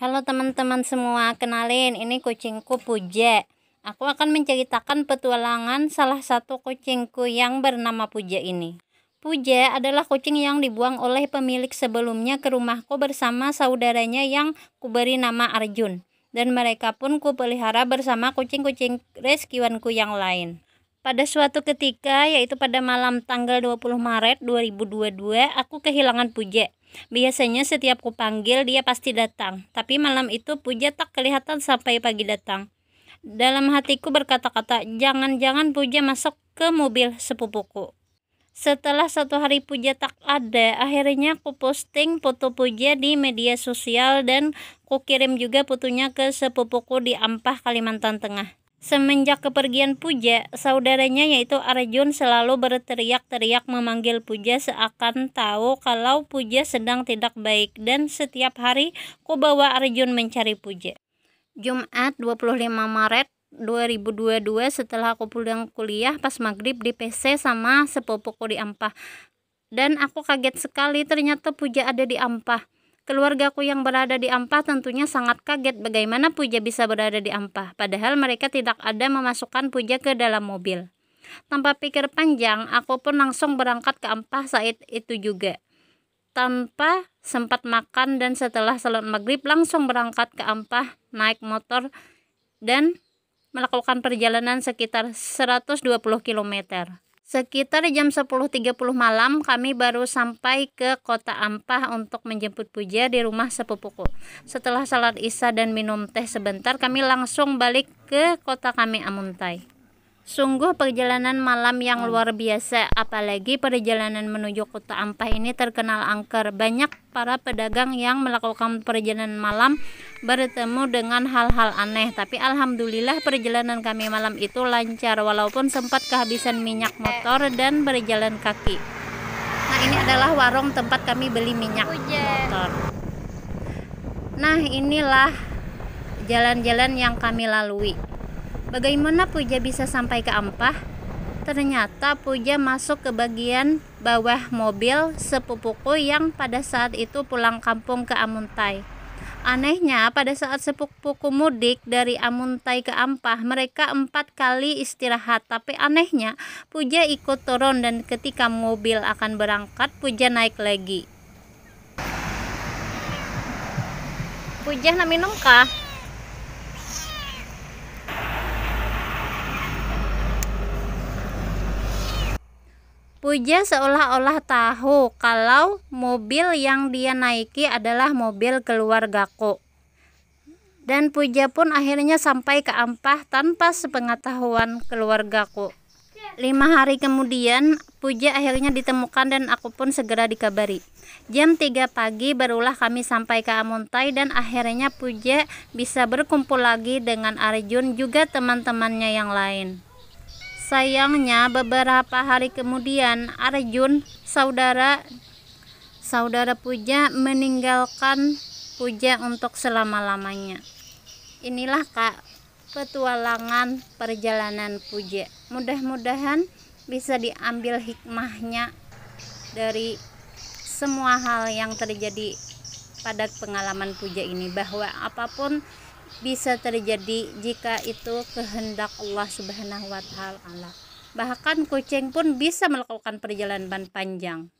Halo teman-teman semua, kenalin ini kucingku Puje. Aku akan menceritakan petualangan salah satu kucingku yang bernama Puje ini. Puje adalah kucing yang dibuang oleh pemilik sebelumnya ke rumahku bersama saudaranya yang kuberi nama Arjun. Dan mereka pun kupelihara bersama kucing-kucing rescuanku yang lain. Pada suatu ketika, yaitu pada malam tanggal 20 Maret 2022, aku kehilangan Puja. Biasanya setiap ku panggil dia pasti datang, tapi malam itu Puja tak kelihatan sampai pagi datang. Dalam hatiku berkata-kata, jangan-jangan Puja masuk ke mobil sepupuku. Setelah satu hari Puja tak ada, akhirnya ku posting foto Puja di media sosial dan ku kirim juga fotonya ke sepupuku di Ampah, Kalimantan Tengah. Semenjak kepergian Puja, saudaranya yaitu Arjun selalu berteriak-teriak memanggil Puja seakan tahu kalau Puja sedang tidak baik dan setiap hari bawa Arjun mencari Puja. Jumat 25 Maret 2022 setelah aku pulang kuliah pas maghrib di PC sama sepupuku di Ampah. Dan aku kaget sekali ternyata Puja ada di Ampah. Keluargaku yang berada di Ampah tentunya sangat kaget bagaimana Puja bisa berada di Ampah, padahal mereka tidak ada memasukkan Puja ke dalam mobil. Tanpa pikir panjang, aku pun langsung berangkat ke Ampah saat itu juga. Tanpa sempat makan dan setelah salat maghrib langsung berangkat ke Ampah naik motor dan melakukan perjalanan sekitar 120 km. Sekitar jam 10.30 malam kami baru sampai ke kota Ampah untuk menjemput Puja di rumah sepupuku. Setelah salat isya dan minum teh sebentar kami langsung balik ke kota kami Amuntai. Sungguh perjalanan malam yang luar biasa, apalagi perjalanan menuju kota Ampah ini terkenal angker. Banyak para pedagang yang melakukan perjalanan malam bertemu dengan hal-hal aneh. Tapi alhamdulillah perjalanan kami malam itu lancar walaupun sempat kehabisan minyak motor dan berjalan kaki. Nah, ini adalah warung tempat kami beli minyak motor. Nah, inilah jalan-jalan yang kami lalui. Bagaimana Puja bisa sampai ke Ampah? Ternyata Puja masuk ke bagian bawah mobil sepupuku yang pada saat itu pulang kampung ke Amuntai. Anehnya, pada saat sepupuku mudik dari Amuntai ke Ampah, mereka empat kali istirahat. Tapi anehnya, Puja ikut turun dan ketika mobil akan berangkat, Puja naik lagi. Puja nak minum kah? Puja seolah-olah tahu kalau mobil yang dia naiki adalah mobil keluargaku. Dan Puja pun akhirnya sampai ke Ampah tanpa sepengetahuan keluarga ku. Lima hari kemudian, Puja akhirnya ditemukan dan aku pun segera dikabari. Jam 3 pagi barulah kami sampai ke Amuntai dan akhirnya Puja bisa berkumpul lagi dengan Arjun juga teman-temannya yang lain. Sayangnya beberapa hari kemudian Arjun saudara saudara Puja meninggalkan Puja untuk selama-lamanya. Inilah Kak petualangan perjalanan Puja. Mudah-mudahan bisa diambil hikmahnya dari semua hal yang terjadi pada pengalaman Puja ini bahwa apapun bisa terjadi jika itu kehendak Allah Subhanahu wa taala. Bahkan kucing pun bisa melakukan perjalanan panjang.